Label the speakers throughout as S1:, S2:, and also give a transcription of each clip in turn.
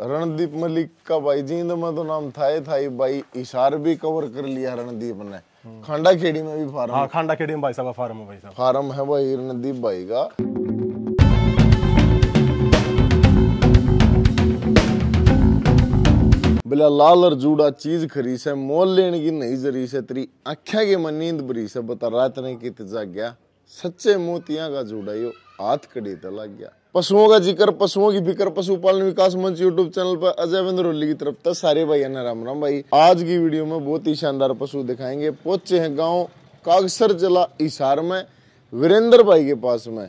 S1: रणदीप मलिक का भाई जींद में तो नाम था ही था ही भाई इशार भी कवर कर लिया रणदीप ने हम्म। खांडा खेड़ी में भी फार्म हाँ खांडा खेड़ी में भाई साहब फार्म है भाई साहब फार्म है भाई रणदीप भाई का बोला लाल और जूड़ा चीज खरी से मोल लेने की नहीं जरी से तेरी आख्या के मन नींद भरी से बता रात ने कित जाग गया सच्चे मोतिया का जूड़ा यो हाथ कड़ी तला गया पशुओं का जिक्र पशुओं की फिक्र पशुपालन विकास मंच यूट्यूब चैनल पर अजय बंदरोली की तरफ से सारे भाई ना राम राम भाई आज की वीडियो में बहुत ही शानदार पशु दिखाएंगे पहुंचे हैं गांव कागसर जिला इशार में वीरेंद्र भाई के पास में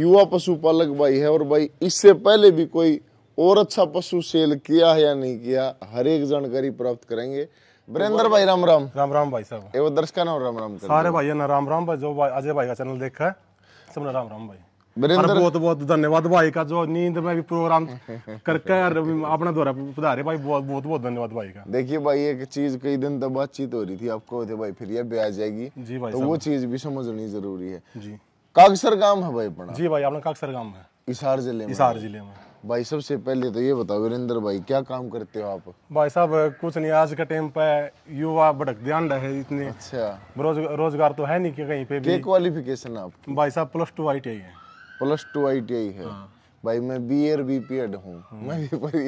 S1: युवा पशुपालक भाई है और भाई इससे पहले भी कोई और अच्छा पशु सेल किया है या नहीं किया हर एक जानकारी प्राप्त करेंगे वीरेंद्र भाई राम राम
S2: राम राम भाई साहब एवं दर्शक नाम राम राम सारे भाई ना राम राम भाई जो अजय भाई का चैनल देखा है सब राम राम भाई वीरेंद्र बहुत बहुत धन्यवाद भाई का जो नींद में भी प्रोग्राम करके अपने द्वारा पधारे भाई बहुत बहुत बहुत धन्यवाद भाई का
S1: देखिए भाई एक चीज कई दिन तक बातचीत हो रही थी आपको तो भाई फिर ये ब्याह जाएगी जी भाई तो वो चीज भी समझनी जरूरी है जी काक्सर गांव
S2: है भाई अपना जी भाई अपना काक्सर गांव है इसार जिले में इसार जिले
S1: में भाई सबसे पहले तो ये बताओ वीरेंद्र भाई क्या काम करते हो आप
S2: भाई साहब कुछ नहीं आज के टाइम पे युवा भटक ध्यान रहे इतने अच्छा रोज, रोजगार तो है नहीं कि कहीं पे भी क्वालिफिकेशन आप भाई साहब plus two I
S1: T I है plus two I T I है हाँ। भाई मैं बी एर बी पी एड हूँ हाँ। मैं भी भाई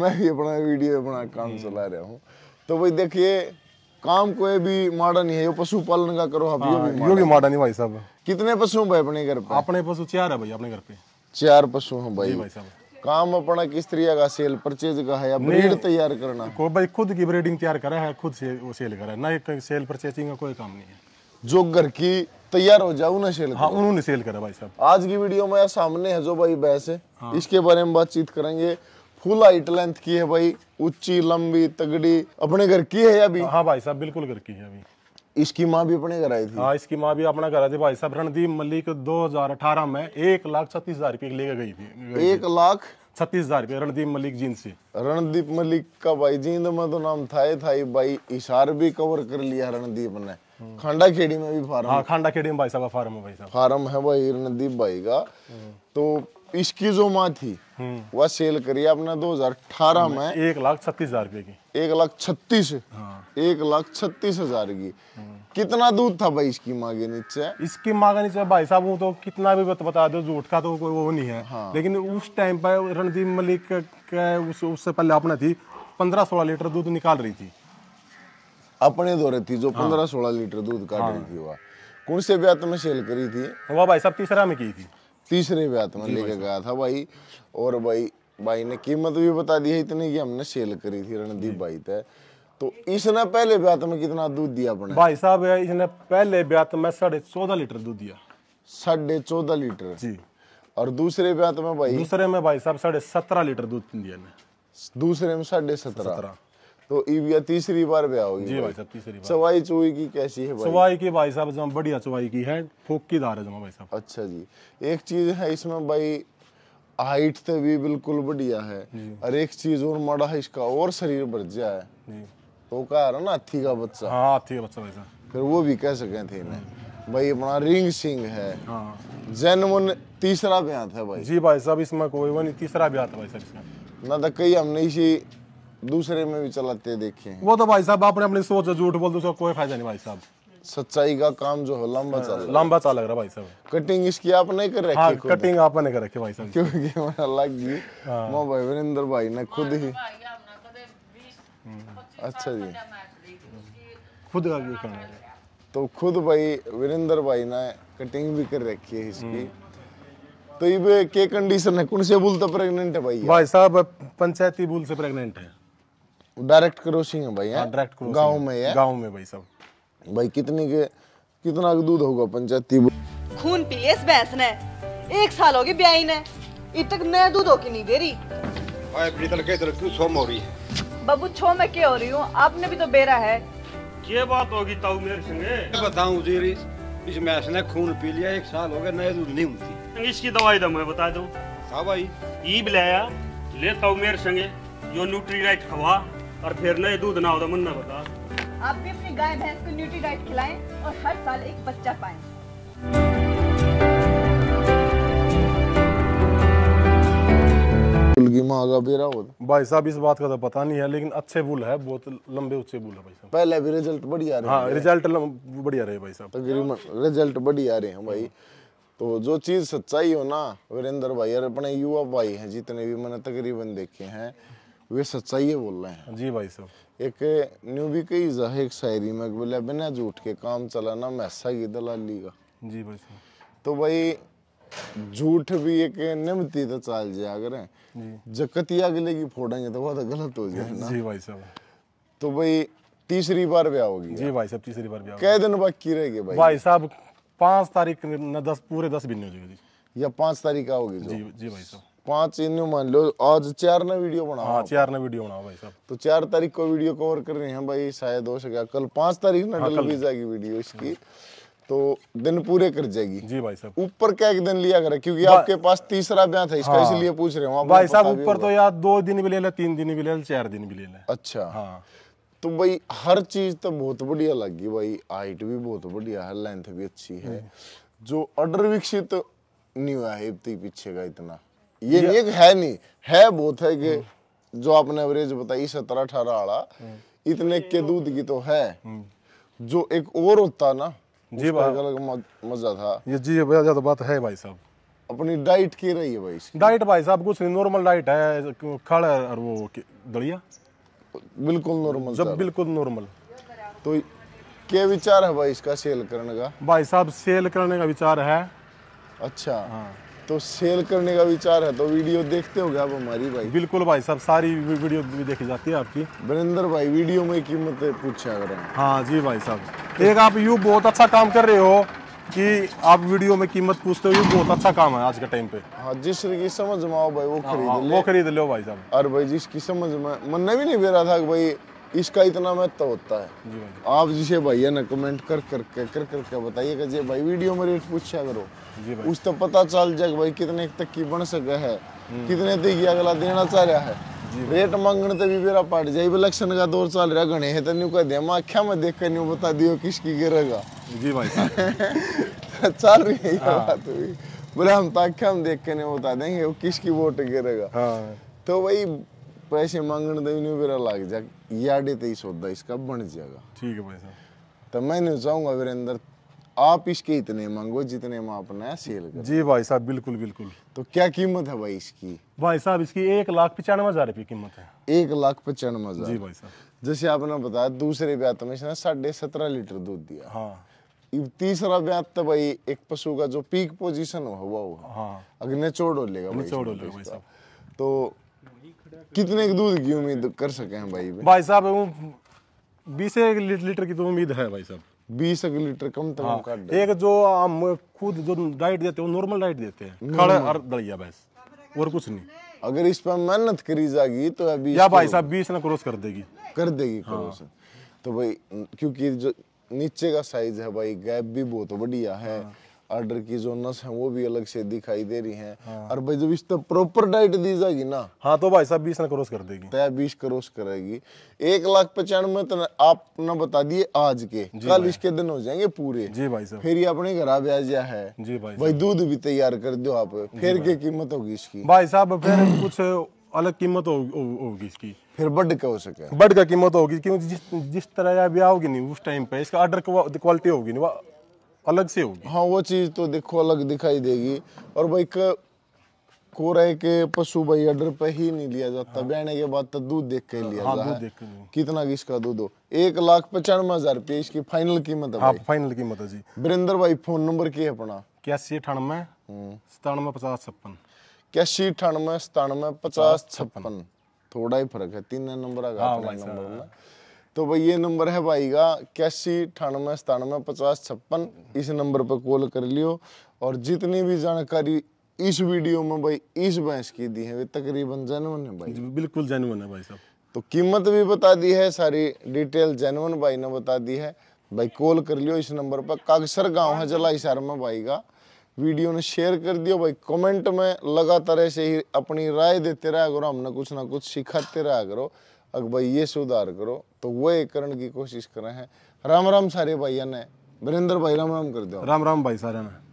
S1: मैं भी अपना वीडियो अपना काम हाँ। चला रहा हूँ तो भाई देखिए काम कोई भी माड़ा नहीं है यो पशुपालन का करो आप हाँ, यो भी, भी
S2: माड़ा नहीं भाई साहब
S1: कितने पशु भाई अपने
S2: घर पे अपने पशु चार है भाई अपने घर पे चार पशु हैं भाई भाई साहब
S1: काम अपना किस तरीके का सेल परचेज का है या ब्रीड
S2: तैयार करना को भाई खुद की ब्रीडिंग तैयार करा है खुद से वो सेल करा है ना एक सेल परचेजिंग का कोई काम नहीं है जो घर की तैयार हो जाओ ना सेल हाँ उन्होंने सेल करा भाई साहब
S1: आज की वीडियो में यार सामने है जो भाई बहस है हाँ। इसके बारे में बातचीत करेंगे
S2: फुल हाइट लेंथ की है भाई ऊंची लंबी तगड़ी अपने घर की है अभी हाँ भाई साहब बिल्कुल घर की है अभी इसकी माँ भी अपने घर आई थी हाँ इसकी माँ भी अपना घर आई थी भाई साहब रणदीप मलिक 2018 में एक लाख छत्तीस हजार रुपये लेके गई थी एक लाख छत्तीस हजार रुपये रणदीप मलिक जींद से
S1: रणदीप मलिक का भाई जींद में तो नाम था था भाई इशार भी कवर कर लिया रणदीप ने
S2: खांडा खेड़ी में भी फार्म हाँ खांडा खेड़ी में भाई साहब का फार्म है भाई साहब फार्म है
S1: भाई नदीप भाई का तो इसकी जो माँ थी हम्म। वह सेल करी हजार 2018 में
S2: एक लाख छत्तीस हजार रुपए की
S1: एक लाख छत्तीस हाँ। एक लाख
S2: छत्तीस हजार की कितना दूध था भाई इसकी माँ के नीचे इसकी माँ के नीचे भाई साहब वो तो कितना भी बता दो झूठ का तो कोई वो नहीं है हाँ। लेकिन उस टाइम पर रणदीप मलिक उससे पहले अपना थी पंद्रह सोलह लीटर दूध निकाल रही थी अपने दौरे थी जो हाँ। पंद्रह सोलह
S1: लीटर दूध काट हाँ। रही थी वह
S2: कौन से ब्यात में सेल करी थी वह भाई साहब
S1: तीसरा में की थी तीसरे ब्यात में लेके गया था भाई और भाई भाई ने कीमत भी बता दी है इतनी कि हमने सेल करी थी रणदीप भाई तय तो इसने पहले ब्यात में
S2: कितना दूध दिया अपने भाई साहब इसने पहले ब्यात में साढ़े चौदह लीटर दूध दिया साढ़े चौदह लीटर जी और दूसरे ब्यात में भाई दूसरे में भाई साहब साढ़े सत्रह लीटर दूध दिया दूसरे में साढ़े सत्रह
S1: तो ईविया तीसरी बार ब्याह होगी जी भाई साहब तीसरी बार सवाई चुवाई की कैसी है भाई सवाई
S2: की भाई साहब जमा बढ़िया चुवाई की है फोकीदार है जमा भाई साहब
S1: अच्छा जी एक चीज है इसमें भाई हाइट तो भी बिल्कुल बढ़िया है और एक चीज और मड़ा है इसका और शरीर भरजा तो है तो कह रहा ना हाथी का बच्चा हाँ हाथी का बच्चा भाई साहब फिर वो भी कह सके थे इन्हें भाई अपना रिंग सिंह है हाँ। जन्म तीसरा ब्याह था भाई जी भाई साहब इसमें कोई वो नहीं तीसरा ब्याह था भाई साहब इसमें ना तो कई हमने इसी दूसरे में भी चलाते देखे
S2: वो तो भाई साहब आपने अपनी सोच झूठ बोल दूसरा कोई फायदा नहीं भाई साहब
S1: सच्चाई का काम जो है लंबा हाँ, चल लंबा चल लग रहा भाई साहब कटिंग इसकी आपने कर रखी हाँ, कटिंग आपने कर रखी भाई साहब
S2: क्योंकि
S1: अलग ही गई भाई वीरेंद्र भाई ने खुद ही हम्म।
S2: अच्छा जी खुद का भी करना
S1: तो खुद भाई वीरेंद्र भाई ने कटिंग भी कर रखी है इसकी हम्म। तो ये के कंडीशन है कौन से भूल तो प्रेग्नेंट है भाई भाई साहब
S2: पंचायती भूल से प्रेग्नेंट है डायरेक्ट क्रोसिंग है भाई डायरेक्ट क्रॉसिंग गाँव में है गाँव में भाई सब भाई
S1: कितने के कितना दूध होगा पंचायती
S2: खून पी इस भैंस ने एक साल हो गए ब्याई ने इतक मैं दूध होके नहीं दे रही बबू छो में क्या हो रही हूँ आपने भी तो बेरा है ये बात होगी ताऊ मेरे संगे बताऊं जीरी इस मैस ने खून पी लिया एक साल हो गया नया दूध नहीं होती इसकी दवाई दो मैं बता दूं हाँ भाई ई बिलाया ले ताऊ मेरे संगे जो न्यूट्री राइट खवा और फिर ना ये दूध ना होता तो मुन्ना बता आप भी अपनी गाय भैंस को न्यूट्री डाइट खिलाएं और हर साल एक बच्चा पाएं। तो। भाई साहब इस बात का तो पता नहीं है लेकिन अच्छे बुल है बहुत लंबे उच्चे बुल है भाई पहले भी रिजल्ट
S1: बढ़िया रहे हाँ रिजल्ट
S2: बढ़िया
S1: रहे भाई साहब रिजल्ट बढ़िया रहे हैं भाई तो जो चीज़ सच्चाई हो ना वीरेंद्र भाई और अपने युवा भाई हैं जितने भी मैंने तकरीबन देखे हैं वे सच्चाई बोल रहे हैं जी भाई साहब एक न्यूबी का ईजा एक शायरी में बोला बिना झूठ के काम चलाना मैसा की दलाली का जी भाई साहब तो भाई झूठ भी एक निमती तो चाल जाया अगर जकतिया अगले की फोड़ेंगे तो बहुत गलत हो जाए जी भाई साहब तो भाई तीसरी बार ब्याह होगी
S2: जी भाई साहब तीसरी बार ब्याह कई दिन बाकी रह भाई भाई साहब पांच तारीख न दस पूरे दस
S1: भी नहीं हो जाएगी या पाँच तारीख आओगी जी जी भाई साहब पांच इन मान लो आज चार ना वीडियो बना हाँ चार ना वीडियो बना भाई साहब तो चार तारीख को वीडियो कवर कर रहे हैं भाई शायद हो सके कल पांच तारीख ना हाँ, कल भी जाएगी वीडियो इसकी तो दिन पूरे कर जाएगी जी भाई साहब ऊपर क्या एक दिन लिया करे क्योंकि आपके पास तीसरा ब्याह था इसका हाँ। इसलिए पूछ रहे हूँ भाई साहब ऊपर तो
S2: यार दो दिन भी ले लें तीन दिन भी ले लें चार दिन भी ले लें अच्छा हाँ। तो भाई हर चीज तो बहुत
S1: बढ़िया लगी भाई हाइट भी बहुत बढ़िया है लेंथ भी अच्छी है हम्म। जो अडर विकसित नहीं हुआ है पीछे का इतना ये नहीं है है नहीं है बहुत है कि हम्म। जो आपने एवरेज बताई सत्रह अठारह आड़ा हम्म। इतने के हम्म। दूध की तो है जो एक और होता ना जी भाई अलग मजा था
S2: ये जी भैया तो बात है भाई साहब अपनी डाइट की रही है भाई डाइट भाई साहब कुछ नहीं नॉर्मल डाइट है खड़ और वो दलिया बिल्कुल नॉर्मल जब बिल्कुल नॉर्मल तो
S1: क्या विचार है भाई इसका सेल करने का
S2: भाई साहब सेल करने का विचार है
S1: अच्छा हाँ तो सेल करने का विचार है तो वीडियो देखते हो होगे आप हमारी भाई बिल्कुल भाई
S2: साहब सारी वीडियो भी देखी जाती है आपकी वरिंदर भाई वीडियो में कीमत पूछा कर हाँ जी भाई साहब एक आप यू बहुत अच्छा काम कर रहे हो कि आप वीडियो में कीमत पूछते हो बहुत अच्छा काम है आज के टाइम पे
S1: हाँ जिस की समझ में आओ भाई वो हाँ, खरीद हाँ, लो वो खरीद लो भाई साहब अरे भाई जिसकी समझ में मन भी नहीं दे रहा था भाई इसका इतना महत्व होता है आप जिसे भैया ना कमेंट कर कर के कर कर के बताइएगा जे भाई वीडियो में रेट पूछा करो उस तो पता चल जाएगा भाई कितने तक की बन सके है हम्म। कितने तक अगला देना चाह रहा है रेट मांगने तो भी मेरा पाट जाए इलेक्शन का दौर चल रहा गणे है तो न्यू कह दिया आख्या में देख कर न्यू बता दियो किसकी गिरेगा जी भाई चल रही है ये हाँ। बात हुई बोले हम तो आख्या में देख के नहीं बता देंगे वो किसकी वोट गिरेगा हाँ। तो भाई पैसे मांगने दे ਨੂੰ ਵੀਰਾ ਲੱਗ ਜਾ ਯਾੜੇ ਤੇ ਹੀ ਸੌਦਾ ਇਸਕਾ ਬਣ ठीक है भाई साहब तो मैं नहीं चाहूंगा वीरेंद्र आप इसके इतने मांगो जितने में आपने सेल कर जी भाई साहब बिल्कुल बिल्कुल तो क्या कीमत है भाई इसकी
S2: भाई साहब इसकी एक लाख पचानवे हजार
S1: रुपये कीमत है एक लाख पचानवे हजार जी भाई साहब जैसे आपने बताया दूसरे ब्यात में इसने साढ़े सत्रह लीटर दूध दिया हाँ तीसरा ब्यात तो भाई एक पशु का जो पीक पोजीशन हुआ हुआ हाँ अग्नि चोड़ हो लेगा भाई निचोड़ लेगा भाई तो कितने दूध की उम्मीद कर सके हैं भाई भाई
S2: साहब बीस एक लीटर की तो उम्मीद है भाई साहब बीस एक लीटर कम तो हाँ, एक जो हम खुद जो डाइट देते हैं नॉर्मल डाइट देते हैं खड़ और दलिया भैंस और कुछ नहीं अगर इस पर मेहनत करी
S1: जाएगी तो अभी या भाई साहब
S2: बीस ना क्रॉस कर देगी कर देगी हाँ। क्रॉस हाँ। तो भाई क्योंकि
S1: जो नीचे का साइज है भाई गैप भी बहुत बढ़िया है हाँ। आर्डर की जो नस है वो भी अलग से दिखाई दे रही हैं हाँ। और भाई जब इस तरह प्रॉपर डाइट दी जाएगी ना
S2: हाँ तो भाई साहब बीस ना
S1: क्रॉस कर देगी तय तो बीस क्रॉस करेगी एक लाख पचानवे तो आप ना बता दिए आज के कल इसके दिन हो जाएंगे पूरे जी भाई साहब फिर ये अपने घर आ ब्याज है जी भाई भाई
S2: दूध भी तैयार
S1: कर दो आप फिर क्या कीमत होगी इसकी भाई
S2: साहब फिर कुछ अलग कीमत होगी इसकी फिर बड का हो सके बड का कीमत होगी क्योंकि जिस जिस तरह अभी आओगी नहीं उस टाइम पे इसका आर्डर क्वालिटी होगी नहीं अलग से होगी हाँ वो चीज़ तो देखो अलग दिखाई
S1: देगी और भाई को रहे के पशु भाई अडर पे ही नहीं लिया जाता हाँ। बहने के बाद तो दूध देख के लिया हाँ, जाता है कितना इसका दूध हो एक लाख पचानवे हजार रुपये इसकी फाइनल कीमत है हाँ,
S2: फाइनल कीमत है जी वीरेंद्र
S1: भाई फोन नंबर की है अपना
S2: इक्यासी अठानवे हम्म। सतानवे पचास छप्पन इक्यासी अठानवे सतानवे पचास छप्पन
S1: थोड़ा ही फर्क है तीन नंबर आगे हाँ नंबर में तो भाई ये नंबर है भाई का इक्यासी अठानवे सतानवे पचास छप्पन इस नंबर पर कॉल कर लियो और जितनी भी जानकारी इस वीडियो में भाई इस भैंस की दी है तकरीबन जेनवन है भाई बिल्कुल जेनवन है भाई साहब तो कीमत भी बता दी है सारी डिटेल जेनवन भाई ने बता दी है भाई कॉल कर लियो इस नंबर पर कागसर गांव है जला शहर में भाई का वीडियो ने शेयर कर दियो भाई कमेंट में लगातार ऐसे ही अपनी राय देते रहा करो हमने कुछ ना कुछ सिखाते रहा करो अगर भाई ये सुधार करो तो वह करने की कोशिश कर रहे हैं राम राम सारे भाइयों ने वीरेंद्र भाई राम राम कर दो राम राम भाई सारे ने